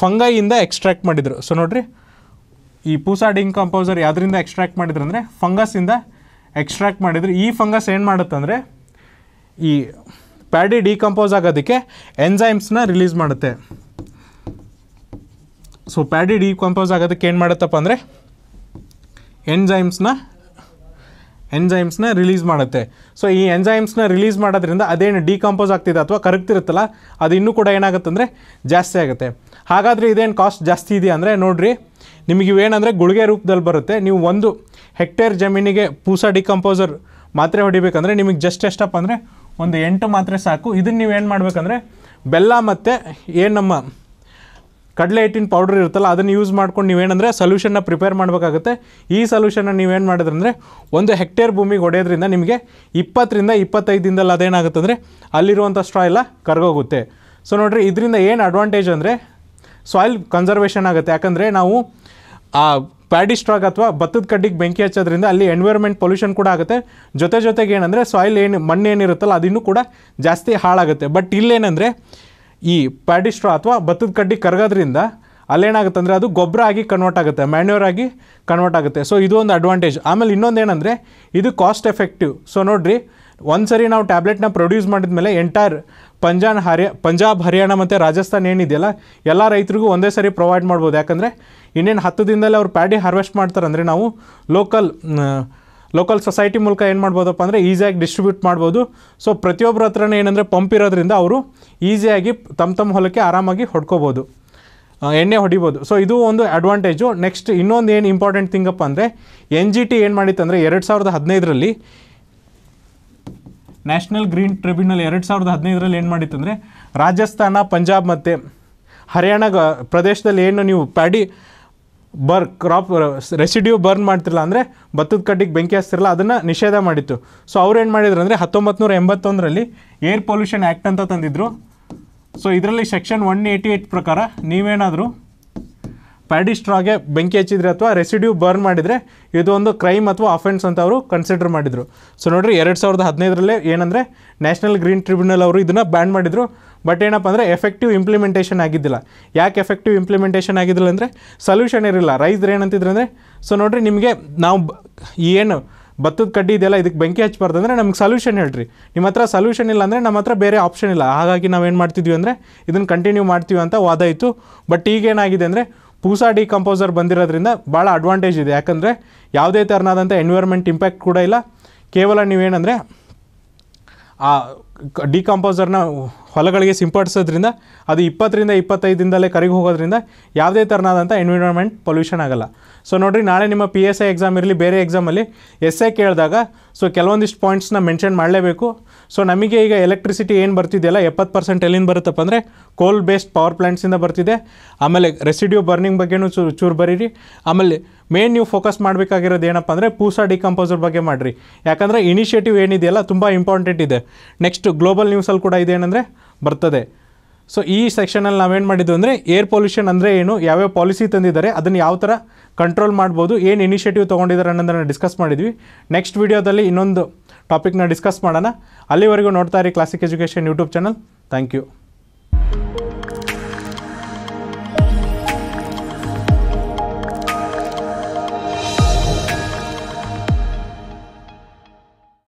ಫಂಗೈಯಿಂದ ಎಕ್ಸ್ಟ್ರಾಕ್ಟ್ ಮಾಡಿದರು ಸೊ ನೋಡಿರಿ ಈ ಪೂಸಾ ಡಿಂಕಂಪೋಸರ್ ಯಾವುದರಿಂದ ಎಕ್ಸ್ಟ್ರಾಕ್ಟ್ ಮಾಡಿದ್ರು ಅಂದರೆ ಫಂಗಸಿಂದ ಎಕ್ಸ್ಟ್ರಾಕ್ಟ್ ಮಾಡಿದರೆ ಈ ಫಂಗಸ್ ಏನು ಮಾಡುತ್ತಂದರೆ ಈ ಪ್ಯಾಡಿ ಡಿಕಂಪೋಸ್ ಆಗೋದಕ್ಕೆ ಎನ್ಝೈಮ್ಸ್ನ ರಿಲೀಸ್ ಮಾಡುತ್ತೆ ಸೊ ಪ್ಯಾಡಿ ಡಿಕಂಪೋಸ್ ಆಗೋದಕ್ಕೆ ಏನು ಮಾಡುತ್ತಪ್ಪ ಅಂದರೆ ಎನ್ಝೈಮ್ಸ್ನ ಎನ್ಝೈಮ್ಸ್ನ ರಿಲೀಸ್ ಮಾಡುತ್ತೆ ಸೊ ಈ ಎನ್ಝೈಮ್ಸ್ನ ರಿಲೀಸ್ ಮಾಡೋದ್ರಿಂದ ಅದೇನು ಡಿಕಂಪೋಸ್ ಆಗ್ತಿದೆ ಅಥವಾ ಕರಗ್ತಿರುತ್ತಲ್ಲ ಅದು ಇನ್ನೂ ಕೂಡ ಏನಾಗುತ್ತೆ ಜಾಸ್ತಿ ಆಗುತ್ತೆ ಹಾಗಾದರೆ ಇದೇನು ಕಾಸ್ಟ್ ಜಾಸ್ತಿ ಇದೆಯಾ ಅಂದರೆ ನೋಡಿರಿ ನಿಮಗೆ ಇವೇನಂದರೆ ಗುಳಿಗೆ ರೂಪದಲ್ಲಿ ಬರುತ್ತೆ ನೀವು ಒಂದು ಹೆಕ್ಟೇರ್ ಜಮೀನಿಗೆ ಪೂಸಾ ಡಿಕಂಪೋಸರ್ ಮಾತ್ರೆ ಹೊಡಿಬೇಕಂದ್ರೆ ನಿಮಗೆ ಜಸ್ಟ್ ಎಷ್ಟಪ್ಪ ಅಂದರೆ ಒಂದು ಎಂಟು ಮಾತ್ರೆ ಸಾಕು ಇದನ್ನು ನೀವು ಏನು ಮಾಡಬೇಕಂದ್ರೆ ಬೆಲ್ಲ ಮತ್ತು ಏನು ನಮ್ಮ ಕಡಲೆ ಹಿಟ್ಟಿನ ಪೌಡ್ರ್ ಇರುತ್ತಲ್ಲ ಅದನ್ನು ಯೂಸ್ ಮಾಡ್ಕೊಂಡು ನೀವೇನಂದರೆ ಸೊಲ್ಯೂಷನ್ನ ಪ್ರಿಪೇರ್ ಮಾಡಬೇಕಾಗುತ್ತೆ ಈ ಸೊಲ್ಯೂಷನ್ನ ನೀವೇನು ಮಾಡಿದ್ರಂದರೆ ಒಂದು ಹೆಕ್ಟೇರ್ ಭೂಮಿಗೆ ಹೊಡೆಯೋದ್ರಿಂದ ನಿಮಗೆ ಇಪ್ಪತ್ತರಿಂದ ಇಪ್ಪತ್ತೈದು ದಿನದಲ್ಲಿ ಅದೇನಾಗುತ್ತೆ ಅಂದರೆ ಅಲ್ಲಿರುವಂಥ ಸ್ಟ್ರಾ ಎಲ್ಲ ಕರ್ಗೋಗುತ್ತೆ ಸೊ ನೋಡಿರಿ ಇದರಿಂದ ಏನು ಅಡ್ವಾಂಟೇಜ್ ಅಂದರೆ ಸಾಯಿಲ್ ಕನ್ಸರ್ವೇಷನ್ ಆಗುತ್ತೆ ಯಾಕಂದರೆ ನಾವು ಆ ಪ್ಯಾಡಿಸ್ಟ್ರಾಗ್ ಅಥವಾ ಭತ್ತದ ಕಡ್ಡಿಗೆ ಬೆಂಕಿ ಹಚ್ಚೋದ್ರಿಂದ ಅಲ್ಲಿ ಎನ್ವೈರ್ಮೆಂಟ್ ಪೊಲ್ಯೂಷನ್ ಕೂಡ ಆಗುತ್ತೆ ಜೊತೆ ಜೊತೆಗೆ ಏನಂದರೆ ಸಾಯಿಲ್ ಏನು ಮಣ್ಣು ಏನಿರುತ್ತಲ್ಲ ಅದಿನ್ನೂ ಕೂಡ ಜಾಸ್ತಿ ಹಾಳಾಗುತ್ತೆ ಬಟ್ ಇಲ್ಲೇನೆಂದರೆ ಈ ಸ್ಟ್ರಾ ಅಥವಾ ಭತ್ತದ ಕಡ್ಡಿ ಕರಗೋದ್ರಿಂದ ಅಲ್ಲೇನಾಗುತ್ತೆ ಅಂದರೆ ಅದು ಗೊಬ್ಬರ ಆಗಿ ಕನ್ವರ್ಟ್ ಆಗುತ್ತೆ ಮ್ಯಾನ್ಯೂರ್ ಆಗಿ ಕನ್ವರ್ಟ್ ಆಗುತ್ತೆ ಸೊ ಇದು ಒಂದು ಅಡ್ವಾಂಟೇಜ್ ಆಮೇಲೆ ಇನ್ನೊಂದು ಏನಂದರೆ ಇದು ಕಾಸ್ಟ್ ಎಫೆಕ್ಟಿವ್ ಸೊ ನೋಡಿರಿ ಒಂದು ಸರಿ ನಾವು ಟ್ಯಾಬ್ಲೆಟ್ನ ಪ್ರೊಡ್ಯೂಸ್ ಮಾಡಿದ ಮೇಲೆ ಎಂಟೈರ್ ಪಂಜಾನ್ ಹರ್ಯ ಪಂಜಾಬ್ ಹರಿಯಾಣ ಮತ್ತು ರಾಜಸ್ಥಾನ್ ಏನಿದೆಯಲ್ಲ ಎಲ್ಲ ರೈತರಿಗೂ ಒಂದೇ ಸರಿ ಪ್ರೊವೈಡ್ ಮಾಡ್ಬೋದು ಯಾಕಂದರೆ ಇನ್ನೇನು ಹತ್ತು ದಿನದಲ್ಲಿ ಅವ್ರು ಪ್ಯಾಡಿ ಹಾರ್ವೆಸ್ಟ್ ಮಾಡ್ತಾರಂದರೆ ನಾವು ಲೋಕಲ್ ಲೋಕಲ್ ಸೊಸೈಟಿ ಮೂಲಕ ಏನು ಮಾಡ್ಬೋದಪ್ಪ ಅಂದರೆ ಈಸಿಯಾಗಿ ಡಿಸ್ಟ್ರಿಬ್ಯೂಟ್ ಮಾಡ್ಬೋದು ಸೊ ಪ್ರತಿಯೊಬ್ಬರ ಹತ್ರನೇ ಏನಂದರೆ ಪಂಪ್ ಇರೋದ್ರಿಂದ ಅವರು ಈಸಿಯಾಗಿ ತಮ್ಮ ತಮ್ಮ ಹೊಲಕ್ಕೆ ಆರಾಮಾಗಿ ಹೊಡ್ಕೋಬೋದು ಎಣ್ಣೆ ಹೊಡಿಬೋದು ಸೊ ಇದು ಒಂದು ಅಡ್ವಾಂಟೇಜು ನೆಕ್ಸ್ಟ್ ಇನ್ನೊಂದು ಏನು ಇಂಪಾರ್ಟೆಂಟ್ ಥಿಂಗಪ್ಪ ಅಂದರೆ ಎನ್ ಜಿ ಟಿ ಏನು ಮಾಡಿತ್ತು ಎರಡು ಸಾವಿರದ ಹದಿನೈದರಲ್ಲಿ ನ್ಯಾಷನಲ್ ಗ್ರೀನ್ ಟ್ರಿಬ್ಯುನಲ್ ಎರಡು ಸಾವಿರದ ಹದಿನೈದರಲ್ಲಿ ಏನು ಮಾಡಿತ್ತು ರಾಜಸ್ಥಾನ ಪಂಜಾಬ್ ಮತ್ತು ಹರಿಯಾಣ ಪ್ರದೇಶದಲ್ಲಿ ಏನು ನೀವು ಪ್ಯಾಡಿ ಬರ್ ಕ್ರಾಪ್ ರೆಸಿಡ್ಯೂ ಬರ್ನ್ ಮಾಡ್ತಿರಲ್ಲ ಅಂದರೆ ಭತ್ತದ ಕಡ್ಡಿಗೆ ಬೆಂಕಿ ಹಚ್ತಿರಲ್ಲ ಅದನ್ನು ನಿಷೇಧ ಮಾಡಿತ್ತು ಸೊ ಅವ್ರು ಏನು ಮಾಡಿದ್ರು ಅಂದರೆ ಹತ್ತೊಂಬತ್ತು ನೂರ ಎಂಬತ್ತೊಂದರಲ್ಲಿ ಏರ್ ಪೊಲ್ಯೂಷನ್ ಆ್ಯಕ್ಟ್ ಅಂತ ತಂದಿದ್ರು ಸೊ ಇದರಲ್ಲಿ ಸೆಕ್ಷನ್ ಒನ್ ಏಯ್ಟಿ ಏಯ್ಟ್ ಪ್ರಕಾರ ನೀವೇನಾದರೂ ಪ್ಯಾಡಿಸ್ಟ್ರಾಗೆ ಬೆಂಕಿ ಹಚ್ಚಿದ್ರೆ ಅಥವಾ ರೆಸಿಡ್ಯೂ ಬರ್ನ್ ಮಾಡಿದರೆ ಇದು ಒಂದು ಕ್ರೈಮ್ ಅಥವಾ ಅಫೆನ್ಸ್ ಅಂತ ಅವರು ಕನ್ಸಿಡರ್ ಮಾಡಿದರು ಸೊ ನೋಡಿರಿ ಎರಡು ಸಾವಿರದ ಹದಿನೈದರಲ್ಲೇ ಏನಂದರೆ ನ್ಯಾಷನಲ್ ಗ್ರೀನ್ ಟ್ರಿಬ್ಯುನಲ್ ಅವರು ಇದನ್ನು ಬ್ಯಾನ್ ಮಾಡಿದರು ಬಟ್ ಏನಪ್ಪ ಅಂದರೆ ಎಫೆಕ್ಟಿವ್ ಇಂಪ್ಲಿಮೆಂಟೇಷನ್ ಆಗಿದ್ದಿಲ್ಲ ಯಾಕೆ ಎಫೆಕ್ಟಿವ್ ಇಂಪ್ಲಿಮೆಂಟೇಷನ್ ಆಗಿದ್ದಿಲ್ಲ ಅಂದರೆ ಸೊಲ್ಯೂಷನ್ ಇರಲಿಲ್ಲ ರೈತರು ಏನಂತಿದ್ರು ಅಂದರೆ ಸೊ ನೋಡಿರಿ ನಿಮಗೆ ನಾವು ಏನು ಭತ್ತದ ಕಡ್ಡಿ ಇದೆಲ್ಲ ಇದಕ್ಕೆ ಬೆಂಕಿ ಹಚ್ಚಬಾರ್ದು ಅಂದರೆ ನಮ್ಗೆ ಸೊಲ್ಯೂಷನ್ ಹೇಳ್ರಿ ನಿಮ್ಮ ಹತ್ರ ಸೊಲ್ಯೂಷನ್ ಇಲ್ಲ ಅಂದರೆ ನಮ್ಮ ಹತ್ರ ಬೇರೆ ಆಪ್ಷನ್ ಇಲ್ಲ ಹಾಗಾಗಿ ನಾವೇನು ಮಾಡ್ತಿದ್ವಿ ಅಂದರೆ ಇದನ್ನು ಕಂಟಿನ್ಯೂ ಮಾಡ್ತೀವಿ ಅಂತ ವಾದ ಇತ್ತು ಬಟ್ ಈಗೇನಾಗಿದೆ ಅಂದರೆ ಪೂಸಾ ಡಿಕಂಪೋಸರ್ ಬಂದಿರೋದ್ರಿಂದ ಭಾಳ ಅಡ್ವಾಂಟೇಜ್ ಇದೆ ಯಾಕಂದರೆ ಯಾವುದೇ ಥರನಾದಂಥ ಎನ್ವಿರಾನ್ಮೆಂಟ್ ಇಂಪ್ಯಾಕ್ಟ್ ಕೂಡ ಇಲ್ಲ ಕೇವಲ ನೀವೇನಂದರೆ ಆ ಡಿಕಂಪೋಸರ್ನ ಹೊಲಗಳಿಗೆ ಸಿಂಪಡಿಸೋದ್ರಿಂದ ಅದು ಇಪ್ಪತ್ತರಿಂದ ಇಪ್ಪತ್ತೈದಿಂದಲೇ ಕರಿಗೆ ಹೋಗೋದ್ರಿಂದ ಯಾವುದೇ ಥರನಾದಂಥ ಎನ್ವಿರಾನ್ಮೆಂಟ್ ಪೊಲ್ಯೂಷನ್ ಆಗಲ್ಲ ಸೊ ನೋಡಿರಿ ನಾಳೆ ನಿಮ್ಮ ಪಿ ಎಸ್ ಐ ಎಕ್ಸಾಮ್ ಇರಲಿ ಬೇರೆ ಎಕ್ಸಾಮಲ್ಲಿ ಎಸ್ ಐ ಕೇಳಿದಾಗ ಸೊ ಕೆಲವೊಂದಿಷ್ಟು ಪಾಯಿಂಟ್ಸ್ನ ಮೆನ್ಷನ್ ಮಾಡಲೇಬೇಕು ಸೊ ನಮಗೆ ಈಗ ಎಲೆಕ್ಟ್ರಿಸಿಟಿ ಏನು ಬರ್ತಿದೆಯಲ್ಲ ಎಪ್ಪತ್ತು ಪರ್ಸೆಂಟ್ ಎಲ್ಲಿಂದ ಬರುತ್ತಪ್ಪ ಅಂದರೆ ಕೋಲ್ ಬೇಸ್ಡ್ ಪವರ್ ಪ್ಲ್ಯಾಂಟ್ಸಿಂದ ಬರ್ತಿದೆ ಆಮೇಲೆ ರೆಸಿಡ್ಯೂ ಬರ್ನಿಂಗ್ ಬಗ್ಗೆನೂ ಚೂರು ಚೂರು ಬರೀರಿ ಆಮೇಲೆ ಮೇನ್ ನೀವು ಫೋಕಸ್ ಮಾಡಬೇಕಾಗಿರೋದು ಏನಪ್ಪ ಅಂದರೆ ಪೂಸಾ ಡಿಕಂಪೋಸರ್ ಬಗ್ಗೆ ಮಾಡಿರಿ ಯಾಕಂದರೆ ಇನಿಷಿಯೇಟಿವ್ ಏನಿದೆಯಲ್ಲ ತುಂಬ ಇಂಪಾರ್ಟೆಂಟ್ ಇದೆ ನೆಕ್ಸ್ಟ್ ಗ್ಲೋಬಲ್ ನ್ಯೂಸಲ್ಲಿ ಕೂಡ ಏನಂದರೆ ಬರ್ತದೆ ಸೊ ಈ ಸೆಕ್ಷನಲ್ಲಿ ನಾವೇನು ಮಾಡಿದ್ದು ಅಂದರೆ ಏರ್ ಪೊಲ್ಯೂಷನ್ ಅಂದರೆ ಏನು ಯಾವ್ಯಾವ ಪಾಲಿಸಿ ತಂದಿದ್ದಾರೆ ಅದನ್ನು ಯಾವ ಥರ ಕಂಟ್ರೋಲ್ ಮಾಡ್ಬೋದು ಏನು ಇನಿಷಿಯೇಟಿವ್ ತೊಗೊಂಡಿದ್ದಾರೆ ಅನ್ನೋದನ್ನು ಡಿಸ್ಕಸ್ ಮಾಡಿದ್ವಿ ನೆಕ್ಸ್ಟ್ ವೀಡಿಯೋದಲ್ಲಿ ಇನ್ನೊಂದು ಟಾಪಿಕ್ನ ಡಿಸ್ಕಸ್ ಮಾಡೋಣ ಅಲ್ಲಿವರೆಗೂ ನೋಡ್ತಾ ಇರಿ classic education YouTube channel thank you